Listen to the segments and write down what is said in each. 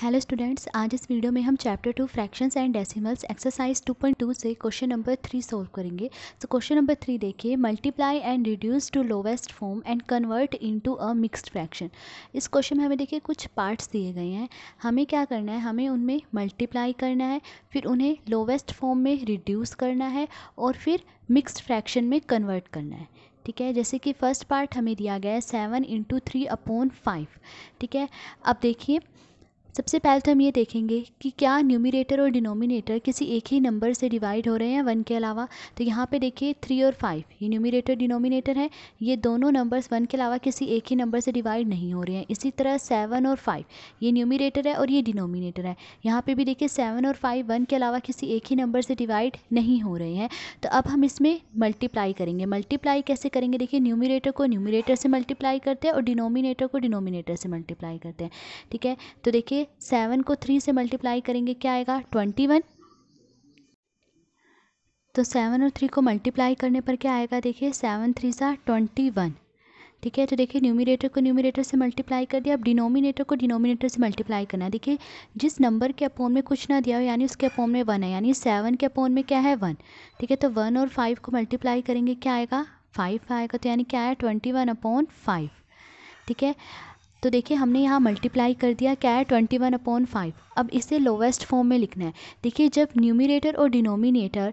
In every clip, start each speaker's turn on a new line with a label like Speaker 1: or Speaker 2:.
Speaker 1: hello students आज इस video में हम chapter two fractions and decimals exercise 2.2 से क्वेश्चन नंबर थ्री सॉल्व करेंगे तो क्वेश्चन नंबर थ्री देखिए multiply and reduce to lowest form and convert into a mixed fraction इस question में हमें देखिए कुछ पार्ट्स दिए गए हैं हमें क्या करना है हमें उनमें मल्टीप्लाई करना है फिर उन्हें लोवेस्ट फॉर्म में रिड्यूस करना है और फिर मिक्स्ड फ्रैक्शन में कन्वर्ट करना है ठीक है जैसे कि फर्स्ट पार्ट हमें दिया गया है seven into three upon five ठीक है अब देखिए सबसे पहले तो हम ये देखेंगे कि क्या न्यूमिनेटर और डिनोमिनेटर किसी एक ही नंबर से डिवाइड हो रहे हैं वन के अलावा तो यहाँ पे देखिए थ्री और फाइव ये न्यूमिनेटर डिनोमिनेटर है ये दोनों नंबर्स वन के अलावा किसी एक ही नंबर से डिवाइड नहीं हो रहे हैं इसी तरह सेवन और फाइव ये न्यूमिनेटर है और ये डिनोमिनेटर है यहाँ पर भी देखिए सेवन और फाइव वन के अलावा किसी एक ही नंबर से डिवाइड नहीं हो रहे हैं तो अब हम इसमें मल्टीप्लाई करेंगे मल्टीप्लाई कैसे करेंगे देखिए न्यूमिनेटर को न्यूमिनेटर से मल्टीप्लाई करते हैं और डिनोमिनेटर को डिनोमिनेटर से मल्टीप्लाई करते हैं ठीक है तो देखिए सेवन को थ्री से मल्टीप्लाई करेंगे क्या आएगा ट्वेंटी वन तो सेवन और थ्री को मल्टीप्लाई करने पर क्या आएगा देखिए सेवन थ्री सा ट्वेंटी वन ठीक है तो देखिए न्यूमिनेटर को न्यूमिनेटर से मल्टीप्लाई कर दिया अब डिनोमिनेटर को डिनोमिनेटर से मल्टीप्लाई करना है देखिए जिस नंबर के अपोन में कुछ ना दिया हो यानी उसके अपोन में वन है यानी सेवन के अपोन में क्या है वन ठीक है तो वन और फाइव को मल्टीप्लाई करेंगे क्या आएगा फाइव आएगा तो यानी क्या है ट्वेंटी वन अपॉन फाइव ठीक है तो देखिए हमने यहाँ मल्टीप्लाई कर दिया क्या है ट्वेंटी वन अपॉन फाइव अब इसे लोवेस्ट फॉर्म में लिखना है देखिए जब न्यूमिनेटर और डिनोमिनेटर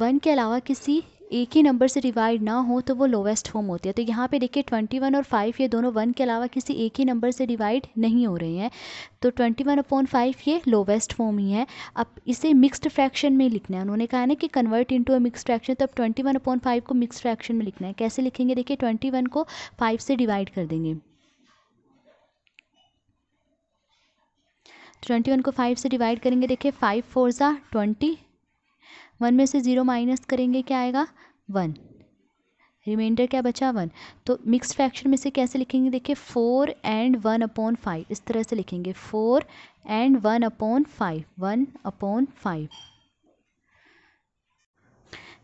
Speaker 1: वन के अलावा किसी एक ही नंबर से डिवाइड ना हो तो वो लोवेस्ट फॉर्म होती है तो यहाँ पे देखिए ट्वेंटी वन और फाइव ये दोनों वन के अलावा किसी एक ही नंबर से डिवाइड नहीं हो रहे हैं तो ट्वेंटी वन अपॉन फाइव ये लोवेस्ट फॉर्म ही है अब इसे मिक्स्ड फ्रैक्शन में लिखना है उन्होंने कहा ना कि convert into a mix fraction तो अब ट्वेंटी वन अपॉन फाइव को मिक्स फ्रैक्शन में लिखना है कैसे लिखेंगे देखिए ट्वेंटी वन को फाइव से डिवाइड कर देंगे ट्वेंटी वन को फाइव से डिवाइड करेंगे देखिए फाइव फोर सा ट्वेंटी वन में से ज़ीरो माइनस करेंगे क्या आएगा वन रिमाइंडर क्या बचा वन तो मिक्स फ्रैक्शन में से कैसे लिखेंगे देखिए four and one upon five इस तरह से लिखेंगे four and one upon five one upon five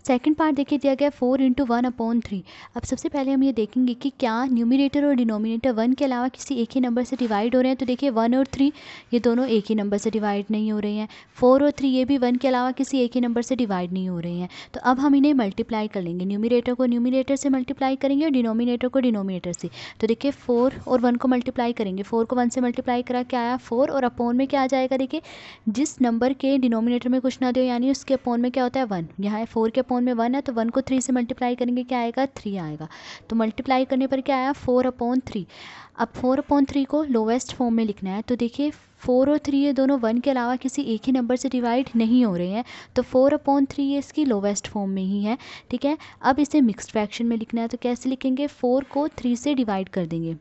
Speaker 1: second part देखिए दिया गया four into one upon three अब सबसे पहले हम ये देखेंगे कि क्या न्यूमिनेटर और डिनोमिनेटर वन के अलावा किसी एक ही नंबर से डिवाइड हो रहे हैं तो देखिए वन और थ्री ये दोनों एक ही नंबर से डिवाइड नहीं हो रहे हैं फोर और थ्री ये भी वन के अलावा किसी एक ही नंबर से डिवाइड नहीं हो रहे हैं तो अब हम इन्हें मल्टीप्लाई कर लेंगे न्यूमिनेटर को न्यूमिनेटर से मल्टीप्लाई करेंगे और डिनोमिनेटर को डिनोमिनेटर से तो देखिए फोर और वन को मल्टीप्लाई करेंगे फोर को वन से मल्टीप्लाई करा क्या आया फोर और अपोन में क्या आ जाएगा देखिए जिस नंबर के डिनोमिनेटर में कुछ ना दो यानी उसके अपोन में क्या होता है वन यहाँ फोर के अपोन फोर में वन है तो वन को थ्री से मल्टीप्लाई करेंगे क्या आएगा थ्री आएगा तो मल्टीप्लाई करने पर क्या आया फोर अपॉन थ्री अब फोर अपॉन थ्री को लोवेस्ट फॉर्म में लिखना है तो देखिए फोर और थ्री ये दोनों वन के अलावा किसी एक ही नंबर से डिवाइड नहीं हो रहे हैं तो फोर अपॉन थ्री ये इसकी लोवेस्ट फॉर्म में ही है ठीक है अब इसे मिक्सड फ्रैक्शन में लिखना है तो कैसे लिखेंगे फोर को थ्री से डिवाइड कर देंगे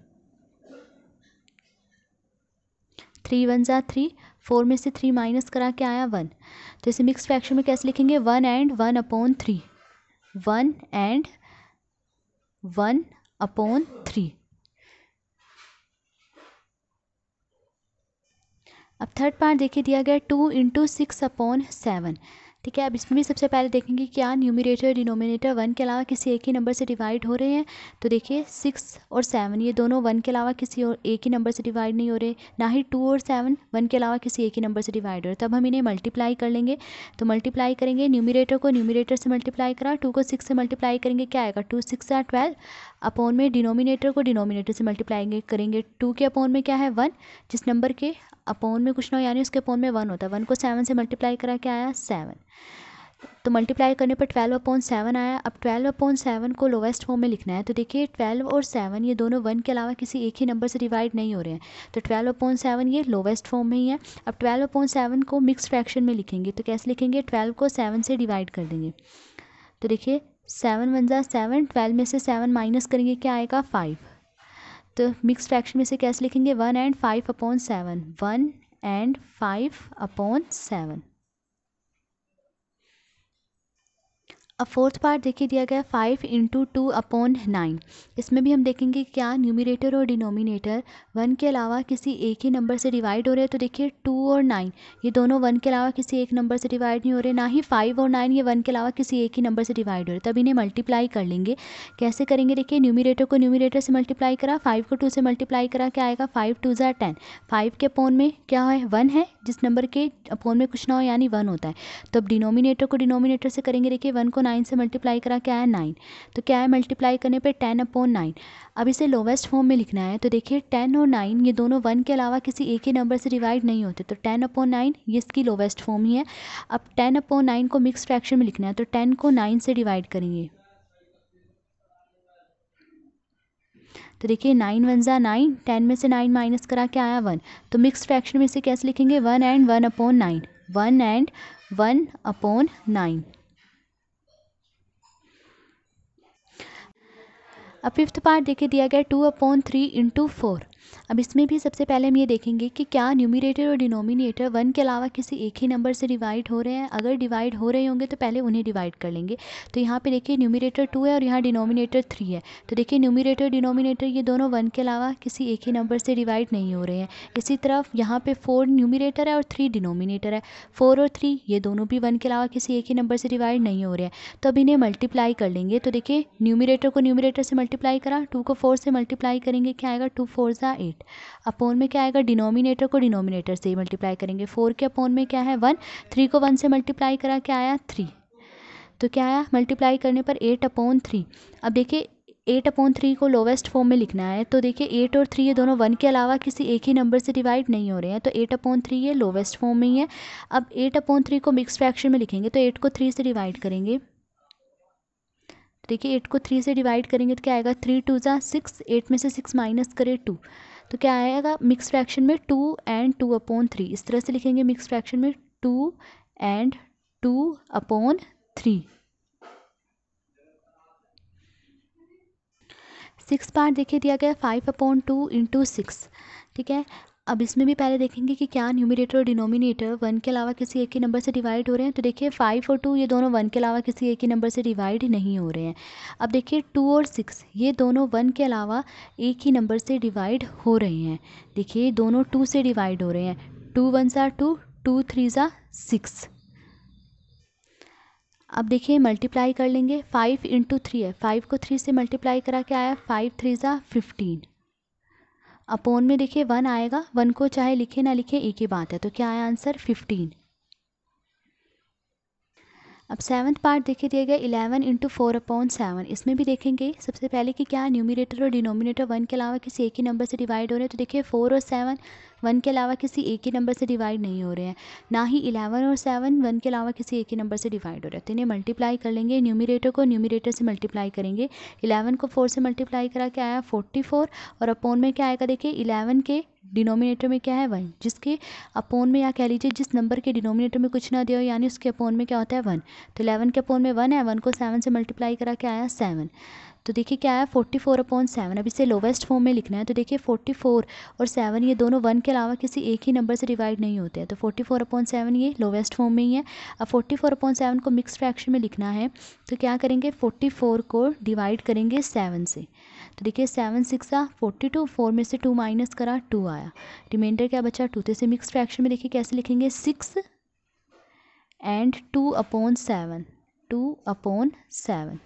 Speaker 1: थ्री वन ज़ा थ्री फोर में से थ्री माइनस करा के आया वन तो इसे मिक्स फ्रैक्शन में कैसे लिखेंगे one and one upon three one and one upon three अब थर्ड पार्ट देखिए दिया गया two into six upon seven ठीक है अब इसमें भी सबसे पहले देखेंगे क्या न्यूमिनेटर डिनोमिनेटर वन के अलावा किसी एक ही नंबर से डिवाइड हो रहे हैं तो देखिए सिक्स और सेवन ये दोनों वन के अलावा किसी और एक ही नंबर से डिवाइड नहीं हो रहे ना ही टू और सेवन वन के अलावा किसी एक ही नंबर से डिवाइड हो रहे तब हम इन्हें मल्टीप्लाई कर लेंगे तो मल्टीप्लाई करेंगे न्यूमिनेटर को न्यूमिनेटर से मल्टीप्लाई करा टू को सिक्स से मल्टीप्लाई करेंगे क्या आएगा टू सिक्स या ट्वेल्व अपॉन में डिनोमिनेटर को डिनोमिनेटर से मल्टीप्लाई करेंगे टू के अपॉन में क्या है वन जिस नंबर के अपॉन में कुछ ना यानी उसके अपॉन में वन होता है वन को सेवन से मल्टीप्लाई करा के आया सेवन तो मल्टीप्लाई करने पर ट्वेल्व अपॉन सेवन आया अब ट्वेल्व अपॉन सेवन को लोवेस्ट फॉर्म में लिखना है तो देखिए ट्वेल्व और सेवन ये दोनों वन के अलावा किसी एक ही नंबर से डिवाइड नहीं हो रहे हैं तो ट्वेल्व अपॉन सेवन ये लोवेस्ट फॉर्म में ही है अब ट्वेल्व अपॉन सेवन को मिक्स फ्रैक्शन में लिखेंगे तो कैसे लिखेंगे ट्वेल्व को सेवन से डिवाइड कर देंगे तो देखिए सेवन वन ज़ा सेवन ट्वेल्व में से सेवन माइनस करेंगे क्या आएगा फ़ाइव तो मिक्स फ्रैक्शन में से कैसे लिखेंगे one and five upon seven one and five upon seven अब फोर्थ पार्ट देखिए दिया गया five into two upon nine इसमें भी हम देखेंगे क्या न्यूमिनेटर और डिनोमिनेटर वन के अलावा किसी एक ही नंबर से डिवाइड हो रहे हैं तो देखिए टू और नाइन ये दोनों वन के अलावा किसी एक नंबर से डिवाइड नहीं हो रहे ना ही फाइव और नाइन ये वन के अलावा किसी एक ही नंबर से डिवाइड हो रहे तब इन्हें मल्टीप्लाई कर लेंगे कैसे करेंगे देखिए न्यूमिनेटर को न्यूमिनेटर से मल्टीप्लाई करा फाइव को टू से मल्टीप्लाई करा क्या आएगा फाइव टू जै टेन फाइव के अपोन में क्या है वन है जिस नंबर के अपोन में कुछ ना हो यानी वन होता है तो अब डिनोमिनेटर को डिनोमिनेटर से करेंगे देखिए वन को नाइन से मल्टीप्लाई करा क्या है नाइन तो क्या है मल्टीप्लाई करने पे टेन अपॉन नाइन अब इसे लोवेस्ट फॉर्म में लिखना है तो देखिए टेन और नाइन ये दोनों वन के अलावा किसी एक ही नंबर से डिवाइड नहीं होते तो टेन अपॉन नाइन ये इसकी लोवेस्ट फॉर्म ही है अब टेन अपॉन नाइन को मिक्स फ्रैक्शन में लिखना है तो टेन को नाइन से डिवाइड करेंगे तो देखिए नाइन वन ज़ा नाइन टेन में से नाइन माइनस करा के आया वन तो मिक्स फ्रैक्शन में इसे कैसे लिखेंगे one and one upon nine one and one upon nine अब फिफ्थ पार्ट देखिए दिया गया two upon three into four अब इसमें भी सबसे पहले हम ये देखेंगे कि क्या न्यूमिनेटर और डिनोमिनेटर वन के अलावा किसी एक ही नंबर से डिवाइड हो रहे हैं अगर डिवाइड हो रहे होंगे तो पहले उन्हें डिवाइड कर लेंगे तो यहाँ पे देखिए न्यूमिनेटर टू है और यहाँ डिनोमिनेटर थ्री है तो देखिए न्यूमिनेटर डिनोमिनेटर ये दोनों वन के अलावा किसी एक ही नंबर से डिवाइड नहीं हो रहे हैं इसी तरफ यहाँ पे फोर न्यूमिनेटर है और थ्री डिनोमिनेटर है फोर और थ्री ये दोनों भी वन के अलावा किसी एक ही नंबर से डिवाइड नहीं हो रहे हैं तो अब इन्हें मल्टीप्लाई कर लेंगे तो देखिए न्यूमिनेटर को न्यूमिनेटर से मल्टीप्लाई करा टू को फोर से मल्टीप्लाई करेंगे क्या आएगा टू फोर ज़ा आएगा एट अपोन में क्या आएगा डिनोमिनेटर को डिनोमिनेटर से ही मल्टीप्लाई करेंगे फोर के अपोन में क्या है वन थ्री को वन से मल्टीप्लाई करा क्या आया थ्री तो क्या आया मल्टीप्लाई करने पर एट अपोन थ्री अब देखिए एट अपॉन थ्री को लोवेस्ट फॉर्म में लिखना है तो देखिए एट और थ्री ये दोनों वन के अलावा किसी एक ही नंबर से डिवाइड नहीं हो रहे हैं तो एट अपॉन थ्री ये लोवेस्ट फॉर्म में ही है अब एट अपॉन थ्री को मिक्स फ्रैक्शन में लिखेंगे तो एट को थ्री से डिवाइड करेंगे देखिए एट को थ्री से डिवाइड करेंगे तो क्या आएगा थ्री टू ज़ा सिक्स एट में से सिक्स माइनस करें टू तो क्या आएगा मिक्स फ्रैक्शन में two and two upon three इस तरह से लिखेंगे मिक्स फ्रैक्शन में two and two upon three six part देखिए दिया गया five upon two into six ठीक है अब इसमें भी पहले देखेंगे कि क्या न्यूमिनेटर और डिनोमिनेटर वन के अलावा किसी एक ही नंबर से डिवाइड हो रहे हैं तो देखिए फाइव और टू ये दोनों वन के अलावा किसी एक ही नंबर से डिवाइड नहीं हो रहे हैं अब देखिए टू और सिक्स ये दोनों वन के अलावा एक ही नंबर से डिवाइड हो रहे हैं देखिए दोनों टू से डिवाइड हो रहे हैं टू वन ज़ा टू टू थ्री ज़ा सिक्स अब देखिए मल्टीप्लाई कर लेंगे फाइव इंटू थ्री है फाइव को थ्री से मल्टीप्लाई करा के आया फाइव थ्री ज़ा फिफ्टीन अपोन में देखिए वन आएगा वन को चाहे लिखे ना लिखे एक ही बात है तो क्या आया आंसर फिफ्टीन अब सेवन्थ पार्ट देखे दिया गया eleven into four upon seven इसमें भी देखेंगे सबसे पहले कि क्या न्यूमिनेटर और डिनोमिनेटर वन के अलावा किसी एक ही नंबर से डिवाइड हो रहे हैं तो देखिए फोर और सेवन वन के अलावा किसी एक ही नंबर से डिवाइड नहीं हो रहे हैं ना ही इलेवन और सेवन वन के अलावा किसी एक ही नंबर से डिवाइड हो रहे हैं तो इन्हें मल्टीप्लाई कर लेंगे न्यूमिनेटर को न्यूमिनेटर से मल्टीप्लाई करेंगे इलेवन को फोर से मल्टीप्लाई करा के आया फोर्टी फोर और अपोन में क्या आएगा देखिए इलेवन के डिनोमिनेटर में क्या है वन जिसके अपोन में या कह लीजिए जिस नंबर के डिनोमिनेटर में कुछ ना दिया हो यानी उसके अपोन में क्या होता है वन तो इलेवन के अपोन में वन है वन को सेवन से मल्टीप्लाई करा के आया सेवन तो देखिए क्या है फोर्टी फोर अपॉन सेवन अब इसे लोवेस्ट फॉर्म में लिखना है तो देखिए फोर्टी फोर और सेवन ये दोनों वन के अलावा किसी एक ही नंबर से डिवाइड नहीं होते हैं तो फोर्टी फोर अपॉन सेवन ये लोवेस्ट फॉर्म में ही है अब फोर्टी फोर अपॉन सेवन को मिक्स फ्रैक्शन में लिखना है तो क्या करेंगे फोर्टी फोर को डिवाइड करेंगे सेवन से तो देखिए सेवन सिक्स आ फोर्टी टू फोर में से टू माइनस करा टू आया रिमाइंडर क्या बचा टू तो इसे मिक्स फ्रैक्शन में देखिए कैसे लिखेंगे six and two upon seven two upon seven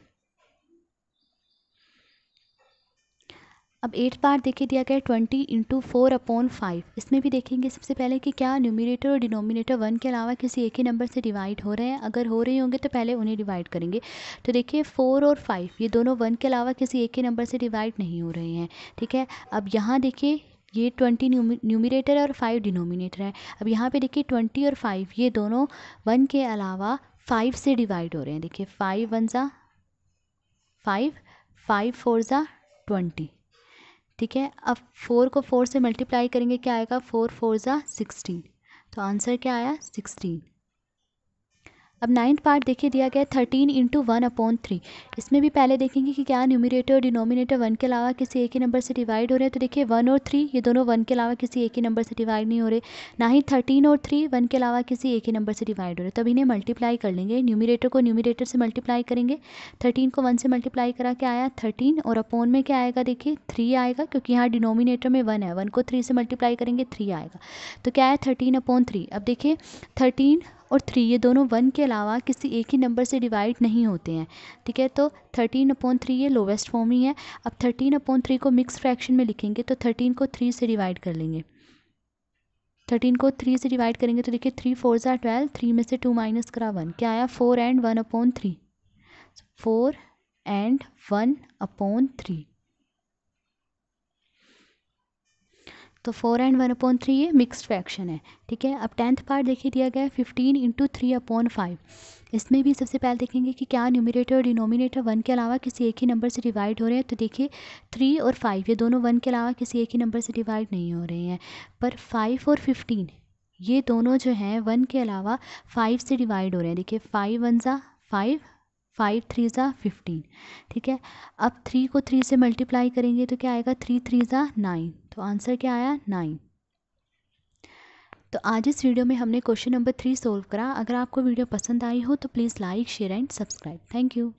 Speaker 1: अब एट पार्ट देखिए दिया गया है twenty into four upon five इसमें भी देखेंगे सबसे पहले कि क्या न्यूमिनेटर और डिनोमिनेटर वन के अलावा किसी एक ही नंबर से डिवाइड हो रहे हैं अगर हो रहे होंगे तो पहले उन्हें डिवाइड करेंगे तो देखिए फोर और फाइव ये दोनों वन के अलावा किसी एक ही नंबर से डिवाइड नहीं हो रहे हैं ठीक है अब यहाँ देखिए ये ट्वेंटी न्यूमिनेटर है और फाइव डिनोमिनेटर है अब यहाँ पर देखिए ट्वेंटी और फाइव ये दोनों वन के अलावा फाइव से डिवाइड हो रहे हैं देखिए फाइव वन ज़ा फाइव फाइव फोर ज़ा ट्वेंटी ठीक है अब फोर को फोर से मल्टीप्लाई करेंगे क्या आएगा फोर फोर ज़ा सिक्सटीन तो आंसर क्या आया सिक्सटीन अब नाइन्थ पार्ट देखिए दिया गया है thirteen into one upon three इसमें भी पहले देखेंगे कि क्या न्यूमिनेटर और डिनोमिनेटर वन के अलावा किसी एक ही नंबर से डिवाइड हो रहे हैं तो देखिए वन और थ्री ये दोनों वन के अलावा किसी एक ही नंबर से डिवाइड नहीं हो रहे ना ही थर्टीन और थ्री वन के अलावा किसी एक ही नंबर से डिवाइड हो रहे तो अब इन्हें मल्टीप्लाई कर लेंगे न्यूमिनेटर को न्यूमिनेटर से मल्टीप्लाई करेंगे थर्टीन को वन से मल्टीप्लाई करा के आया थर्टीन और अपोन में क्या आएगा देखिए थ्री आएगा क्योंकि यहाँ डिनोमिनेटर में वन है वन को थ्री से मल्टीप्लाई करेंगे थ्री आएगा तो क्या है थर्टीन अपोन थ्री अब देखिए थर्टीन और थ्री ये दोनों वन के अलावा किसी एक ही नंबर से डिवाइड नहीं होते हैं ठीक है तो थर्टीन अपॉन थ्री ये लोवेस्ट फॉर्म ही है अब थर्टीन अपॉन थ्री को मिक्स फ्रैक्शन में लिखेंगे तो थर्टीन को थ्री से डिवाइड कर लेंगे थर्टीन को थ्री से डिवाइड करेंगे तो देखिए थ्री फोर ज़ा ट्वेल्व थ्री में से टू माइनस करा वन क्या आया four and one upon three four and one upon three तो four and one upon three ये मिक्सड फ्रैक्शन है ठीक है अब टेंथ पार्ट देखिए दिया गया है fifteen into three upon five इसमें भी सबसे पहले देखेंगे कि क्या न्यूमिनेटर और डिनोमिनेटर वन के अलावा किसी एक ही नंबर से डिवाइड हो रहे हैं तो देखिए थ्री और फाइव ये दोनों वन के अलावा किसी एक ही नंबर से डिवाइड नहीं हो रहे हैं पर फाइव और फिफ्टीन ये दोनों जो हैं वन के अलावा फाइव से डिवाइड हो रहे हैं देखिए फाइव वन ज़ा फाइव फाइव थ्री ज़ा फिफ्टीन ठीक है अब थ्री को थ्री से मल्टीप्लाई करेंगे तो क्या आएगा थ्री थ्री ज़ा नाइन तो आंसर क्या आया नाइन तो आज इस वीडियो में हमने क्वेश्चन नंबर थ्री सोल्व करा अगर आपको वीडियो पसंद आई हो तो please like share and subscribe thank you